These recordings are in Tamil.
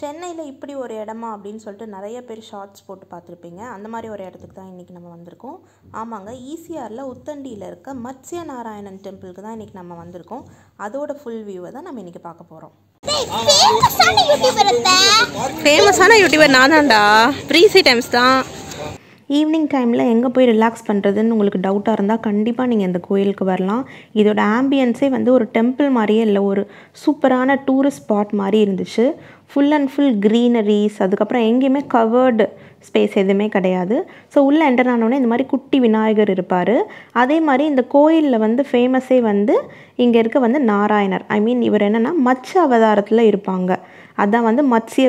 சென்னையில் இப்படி ஒரு இடமா அப்படின்னு சொல்லிட்டு நிறைய பேர் ஷார்ட்ஸ் போட்டு பார்த்துருப்பீங்க அந்த மாதிரி ஒரு இடத்துக்கு தான் இன்றைக்கி நம்ம வந்திருக்கோம் ஆமாங்க ஈசிஆரில் e உத்தண்டியில் இருக்க மத்ஸ்ய நாராயணன் டெம்பிளுக்கு தான் இன்றைக்கி நம்ம வந்திருக்கோம் அதோட ஃபுல் வியூவை தான் நம்ம இன்றைக்கி பார்க்க போகிறோம் ஃபேமஸான யூடியூபர் நான் தான்டா ப்ரீசி டைம்ஸ் தான் ஈவினிங் டைமில் எங்கே போய் ரிலாக்ஸ் பண்ணுறதுன்னு உங்களுக்கு டவுட்டாக இருந்தால் கண்டிப்பாக நீங்கள் இந்த கோயிலுக்கு வரலாம் இதோட ஆம்பியன்ஸே வந்து ஒரு டெம்பிள் மாதிரியே இல்லை ஒரு சூப்பரான டூரிஸ்ட் ஸ்பாட் மாதிரி இருந்துச்சு ஃபுல் அண்ட் ஃபுல் க்ரீனரிஸ் அதுக்கப்புறம் எங்கேயுமே கவர்டு ஸ்பேஸ் எதுவுமே கிடையாது ஸோ உள்ளே என்டர் ஆனோடனே இந்த மாதிரி குட்டி விநாயகர் இருப்பார் அதே மாதிரி இந்த கோயிலில் வந்து ஃபேமஸே வந்து இங்கே இருக்க வந்து நாராயணர் ஐ மீன் இவர் என்னென்னா மத்ஸ்ய அவதாரத்தில் இருப்பாங்க அதான் வந்து மத்ஸ்ய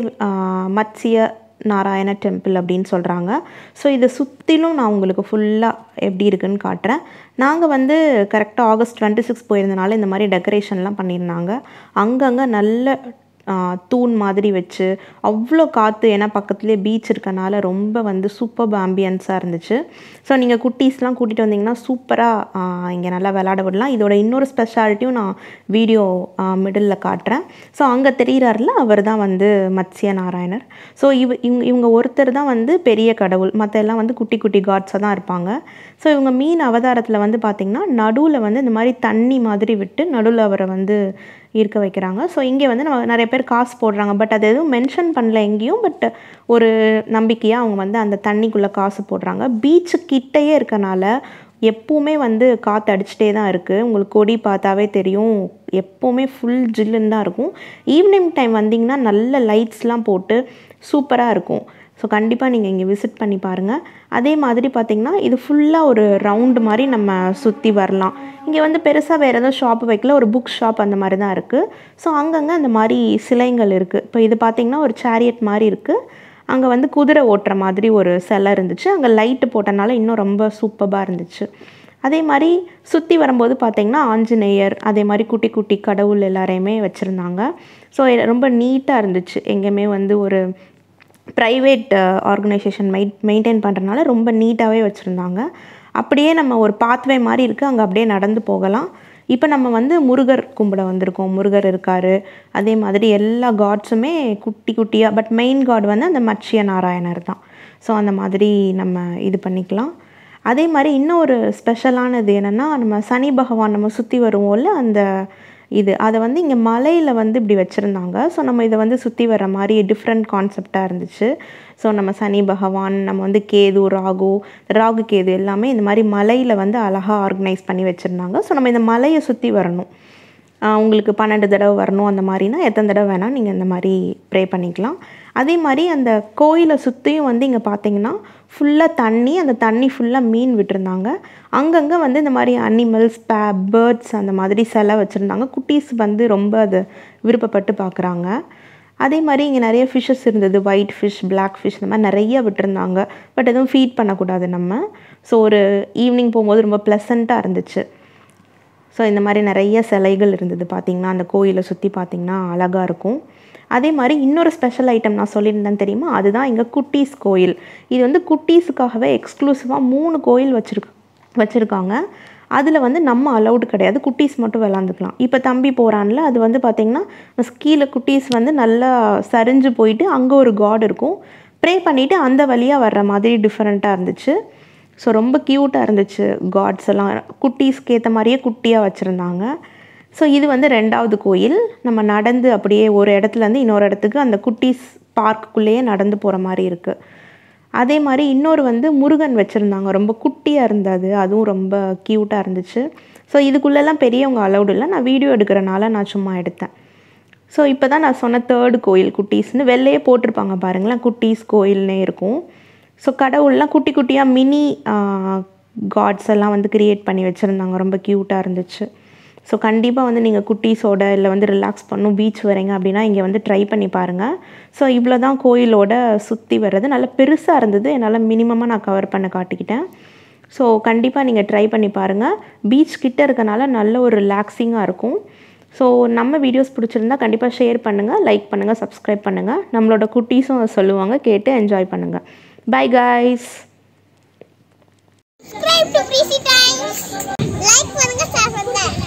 மத்ஸ்ய நாராயண டெம்பிள் அப்படின்னு சொல்கிறாங்க ஸோ இதை சுற்றிலும் நான் உங்களுக்கு ஃபுல்லாக எப்படி இருக்குன்னு காட்டுறேன் நாங்கள் வந்து கரெக்டாக ஆகஸ்ட் டுவெண்ட்டி சிக்ஸ் போயிருந்தனால இந்த மாதிரி டெக்கரேஷன்லாம் பண்ணியிருந்தாங்க அங்கங்கே நல்ல தூண் மாதிரி வச்சு அவ்வளோ காற்று ஏன்னா பக்கத்துலேயே பீச் இருக்கனால ரொம்ப வந்து சூப்பர் ஆம்பியன்ஸாக இருந்துச்சு ஸோ நீங்கள் குட்டீஸ்லாம் கூட்டிகிட்டு வந்தீங்கன்னா சூப்பராக இங்கே நல்லா விளாட விடலாம் இதோட இன்னொரு ஸ்பெஷாலிட்டியும் நான் வீடியோ மிடில் காட்டுறேன் ஸோ அங்கே தெரிகிறாருல அவர் தான் வந்து மத்ஸ்ய நாராயணர் ஸோ இவ இவங்க இவங்க ஒருத்தர் தான் வந்து பெரிய கடவுள் மற்ற எல்லாம் வந்து குட்டி குட்டி காட்ஸாக தான் இருப்பாங்க ஸோ இவங்க மீன் அவதாரத்தில் வந்து பார்த்திங்கன்னா நடுவில் வந்து இந்த மாதிரி தண்ணி மாதிரி விட்டு நடுவில் அவரை வந்து இருக்க வைக்கிறாங்க ஸோ இங்கே வந்து நம்ம நிறைய பேர் காசு போடுறாங்க பட் அது எதுவும் மென்ஷன் பண்ணல எங்கேயும் பட் ஒரு நம்பிக்கையாக அவங்க வந்து அந்த தண்ணிக்குள்ளே காசு போடுறாங்க பீச்சு கிட்டேயே இருக்கனால எப்போவுமே வந்து காற்று அடிச்சுட்டே தான் இருக்குது உங்களுக்கு கொடி பார்த்தாவே தெரியும் எப்போவுமே ஃபுல் ஜில்லுன்னு தான் இருக்கும் ஈவினிங் டைம் வந்திங்கன்னா நல்ல லைட்ஸ்லாம் போட்டு சூப்பராக இருக்கும் ஸோ கண்டிப்பாக நீங்கள் இங்கே விசிட் பண்ணி பாருங்கள் அதே மாதிரி பார்த்திங்கன்னா இது ஃபுல்லாக ஒரு ரவுண்டு மாதிரி நம்ம சுற்றி வரலாம் இங்கே வந்து பெருசாக வேறு எதுவும் ஷாப் வைக்கல ஒரு புக் ஷாப் அந்த மாதிரி தான் இருக்குது ஸோ அங்கங்கே அந்த மாதிரி சிலைங்கள் இருக்குது இப்போ இது பார்த்திங்கன்னா ஒரு சேரியட் மாதிரி இருக்குது அங்கே வந்து குதிரை ஓட்டுற மாதிரி ஒரு சிலை இருந்துச்சு அங்கே லைட்டு போட்டனால இன்னும் ரொம்ப சூப்பராக இருந்துச்சு அதே மாதிரி சுற்றி வரும்போது பார்த்திங்கன்னா ஆஞ்சநேயர் அதே மாதிரி குட்டி குட்டி கடவுள் எல்லாரையுமே வச்சுருந்தாங்க ஸோ ரொம்ப நீட்டாக இருந்துச்சு எங்கேயுமே வந்து ஒரு ப்ரைவேட் ஆர்கனைசேஷன் மெயின் மெயின்டைன் பண்ணுறனால ரொம்ப நீட்டாகவே வச்சுருந்தாங்க அப்படியே நம்ம ஒரு பாத்வே மாதிரி இருக்குது அங்கே அப்படியே நடந்து போகலாம் இப்போ நம்ம வந்து முருகர் கும்பிட வந்திருக்கோம் முருகர் இருக்கார் அதே மாதிரி எல்லா காட்ஸுமே குட்டி குட்டியாக பட் மெயின் காட் வந்து அந்த மச்சிய நாராயணர் தான் ஸோ அந்த மாதிரி நம்ம இது பண்ணிக்கலாம் அதே மாதிரி இன்னும் ஒரு ஸ்பெஷலானது என்னென்னா நம்ம சனி பகவான் நம்ம சுற்றி வருவோம்ல அந்த இது அதை வந்து இங்கே மலையில் வந்து இப்படி வச்சுருந்தாங்க ஸோ நம்ம இதை வந்து சுற்றி வர மாதிரி டிஃப்ரெண்ட் கான்செப்டாக இருந்துச்சு ஸோ நம்ம சனி பகவான் நம்ம வந்து கேது ராகு ராகு கேது எல்லாமே இந்த மாதிரி மலையில் வந்து அழகாக ஆர்கனைஸ் பண்ணி வச்சுருந்தாங்க ஸோ நம்ம இந்த மலையை சுற்றி வரணும் உங்களுக்கு பன்னெண்டு தடவை வரணும் அந்த மாதிரினா எத்தனை தடவை வேணால் நீங்கள் இந்த மாதிரி ப்ரே பண்ணிக்கலாம் அதே மாதிரி அந்த கோயிலை சுற்றியும் வந்து இங்கே பார்த்தீங்கன்னா ஃபுல்லாக தண்ணி அந்த தண்ணி ஃபுல்லாக மீன் விட்டுருந்தாங்க அங்கங்கே வந்து இந்த மாதிரி அனிமல்ஸ் பே பேர்ட்ஸ் அந்த மாதிரி சிலை வச்சுருந்தாங்க குட்டீஸ் வந்து ரொம்ப அதை விருப்பப்பட்டு பார்க்குறாங்க அதே மாதிரி இங்கே நிறைய ஃபிஷ்ஷஸ் இருந்தது ஒயிட் ஃபிஷ் பிளாக் ஃபிஷ் இந்த மாதிரி நிறைய விட்டுருந்தாங்க பட் எதுவும் ஃபீட் பண்ணக்கூடாது நம்ம ஸோ ஒரு ஈவினிங் போகும்போது ரொம்ப ப்ளசண்ட்டாக இருந்துச்சு ஸோ இந்த மாதிரி நிறைய சிலைகள் இருந்தது பார்த்திங்கன்னா அந்த கோயிலை சுற்றி பார்த்திங்கன்னா அழகாக இருக்கும் அதே மாதிரி இன்னொரு ஸ்பெஷல் ஐட்டம் நான் சொல்லியிருந்தேன் தெரியுமா அதுதான் எங்கள் குட்டீஸ் கோயில் இது வந்து குட்டீஸுக்காகவே எக்ஸ்க்ளூசிவாக மூணு கோயில் வச்சுருக்கு வச்சுருக்காங்க அதில் வந்து நம்ம அலௌடு கிடையாது குட்டீஸ் மட்டும் விளாண்டுக்கலாம் இப்போ தம்பி போகிறான்ல அது வந்து பார்த்திங்கன்னா கீழே குட்டீஸ் வந்து நல்லா சரிஞ்சு போயிட்டு அங்கே ஒரு காட் இருக்கும் ப்ரே பண்ணிவிட்டு அந்த வழியாக வர்ற மாதிரி டிஃப்ரெண்ட்டாக இருந்துச்சு ஸோ ரொம்ப க்யூட்டாக இருந்துச்சு காட்ஸ் எல்லாம் குட்டீஸ்க்கு ஏற்ற மாதிரியே குட்டியாக வச்சுருந்தாங்க ஸோ இது வந்து ரெண்டாவது கோயில் நம்ம நடந்து அப்படியே ஒரு இடத்துலேருந்து இன்னொரு இடத்துக்கு அந்த குட்டீஸ் பார்க்குக்குள்ளேயே நடந்து போகிற மாதிரி இருக்குது அதே மாதிரி இன்னொரு வந்து முருகன் வச்சுருந்தாங்க ரொம்ப குட்டியாக இருந்தது அதுவும் ரொம்ப க்யூட்டாக இருந்துச்சு ஸோ இதுக்குள்ளெல்லாம் பெரியவங்க அலௌடு இல்லை நான் வீடியோ எடுக்கிறனால நான் சும்மா எடுத்தேன் ஸோ இப்போ தான் நான் சொன்ன தேர்டு கோயில் குட்டீஸ்னு வெளிலையே போட்டிருப்பாங்க பாருங்களேன் குட்டீஸ் கோயில்னே இருக்கும் ஸோ கடவுள்லாம் குட்டி குட்டியாக மினி காட்ஸ் எல்லாம் வந்து க்ரியேட் பண்ணி வச்சுருந்தாங்க ரொம்ப க்யூட்டாக இருந்துச்சு ஸோ கண்டிப்பாக வந்து நீங்கள் குட்டீஸோட இல்லை வந்து ரிலாக்ஸ் பண்ணும் பீச் வரீங்க அப்படின்னா இங்கே வந்து ட்ரை பண்ணி பாருங்கள் ஸோ இவ்வளோ தான் கோயிலோட சுற்றி வர்றது நல்லா பெருசாக இருந்தது என்னால் மினிமமாக நான் கவர் பண்ண காட்டிக்கிட்டேன் ஸோ கண்டிப்பாக நீங்கள் ட்ரை பண்ணி பாருங்கள் பீச் கிட்டே இருக்கனால நல்ல ஒரு ரிலாக்ஸிங்காக இருக்கும் ஸோ நம்ம வீடியோஸ் பிடிச்சிருந்தா கண்டிப்பாக ஷேர் பண்ணுங்கள் லைக் பண்ணுங்கள் சப்ஸ்கிரைப் பண்ணுங்கள் நம்மளோட குட்டீஸும் சொல்லுவாங்க கேட்டு என்ஜாய் பண்ணுங்கள் bye guys Subscribe to Freezy Times. Like, share